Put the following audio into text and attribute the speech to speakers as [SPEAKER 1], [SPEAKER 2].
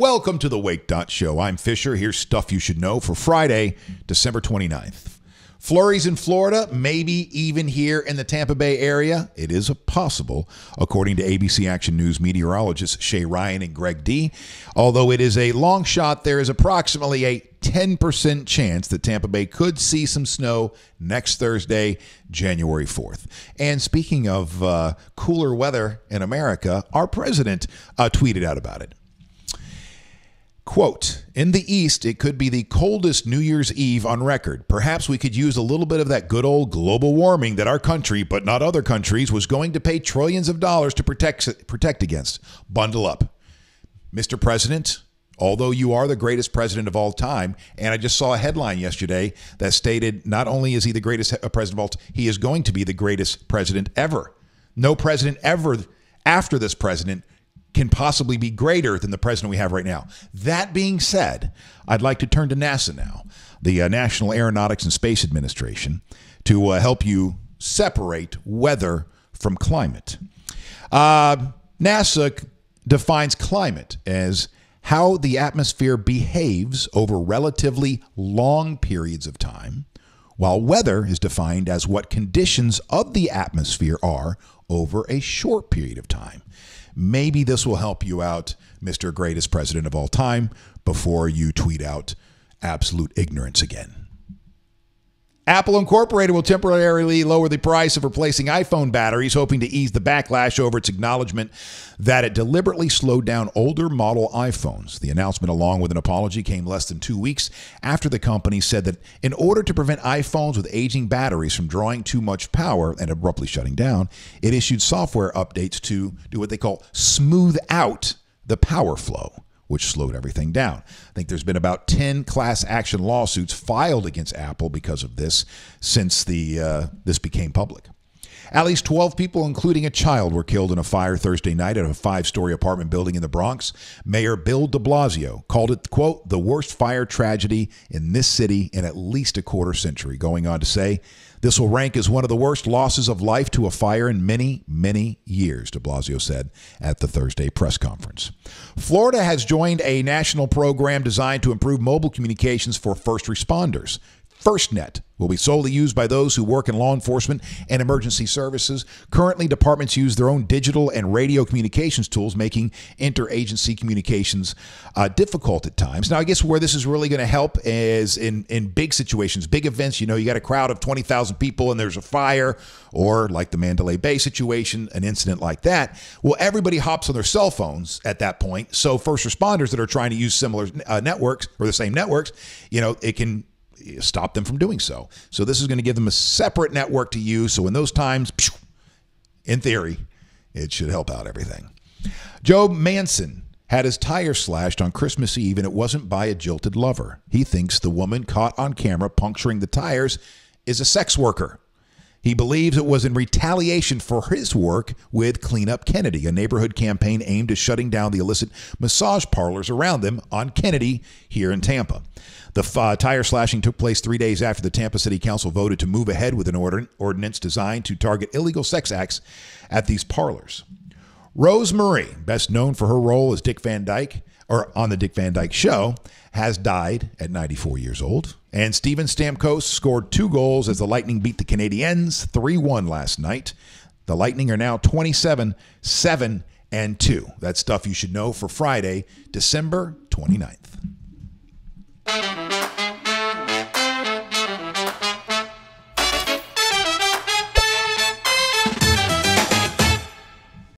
[SPEAKER 1] Welcome to the Wake Dot Show. I'm Fisher. Here's stuff you should know for Friday, December 29th. Flurries in Florida, maybe even here in the Tampa Bay area. It is possible, according to ABC Action News meteorologists Shay Ryan and Greg D. Although it is a long shot, there is approximately a 10% chance that Tampa Bay could see some snow next Thursday, January 4th. And speaking of uh, cooler weather in America, our president uh, tweeted out about it. Quote, in the East, it could be the coldest New Year's Eve on record. Perhaps we could use a little bit of that good old global warming that our country, but not other countries, was going to pay trillions of dollars to protect, protect against. Bundle up. Mr. President, although you are the greatest president of all time, and I just saw a headline yesterday that stated not only is he the greatest uh, president of all time, he is going to be the greatest president ever. No president ever after this president can possibly be greater than the president we have right now. That being said, I'd like to turn to NASA now, the uh, National Aeronautics and Space Administration, to uh, help you separate weather from climate. Uh, NASA defines climate as how the atmosphere behaves over relatively long periods of time while weather is defined as what conditions of the atmosphere are over a short period of time. Maybe this will help you out, Mr. Greatest President of All Time, before you tweet out absolute ignorance again. Apple Incorporated will temporarily lower the price of replacing iPhone batteries, hoping to ease the backlash over its acknowledgement that it deliberately slowed down older model iPhones. The announcement, along with an apology, came less than two weeks after the company said that in order to prevent iPhones with aging batteries from drawing too much power and abruptly shutting down, it issued software updates to do what they call smooth out the power flow which slowed everything down. I think there's been about 10 class action lawsuits filed against Apple because of this since the uh, this became public. At least 12 people, including a child, were killed in a fire Thursday night at a five story apartment building in the Bronx. Mayor Bill de Blasio called it, quote, the worst fire tragedy in this city in at least a quarter century, going on to say, this will rank as one of the worst losses of life to a fire in many, many years, de Blasio said at the Thursday press conference. Florida has joined a national program designed to improve mobile communications for first responders. FirstNet will be solely used by those who work in law enforcement and emergency services. Currently, departments use their own digital and radio communications tools, making interagency communications uh, difficult at times. Now, I guess where this is really going to help is in, in big situations, big events. You know, you got a crowd of 20,000 people and there's a fire, or like the Mandalay Bay situation, an incident like that. Well, everybody hops on their cell phones at that point. So, first responders that are trying to use similar uh, networks or the same networks, you know, it can stop them from doing so. So this is going to give them a separate network to use. So in those times, in theory, it should help out everything. Joe Manson had his tire slashed on Christmas Eve, and it wasn't by a jilted lover. He thinks the woman caught on camera puncturing the tires is a sex worker. He believes it was in retaliation for his work with Clean Up Kennedy, a neighborhood campaign aimed at shutting down the illicit massage parlors around them on Kennedy here in Tampa. The uh, tire slashing took place three days after the Tampa City Council voted to move ahead with an ordin ordinance designed to target illegal sex acts at these parlors. Rose Marie, best known for her role as Dick Van Dyke or on the Dick Van Dyke Show, has died at 94 years old. And Steven Stamkos scored two goals as the Lightning beat the Canadiens 3 1 last night. The Lightning are now 27 7 and 2. That's stuff you should know for Friday, December 29th.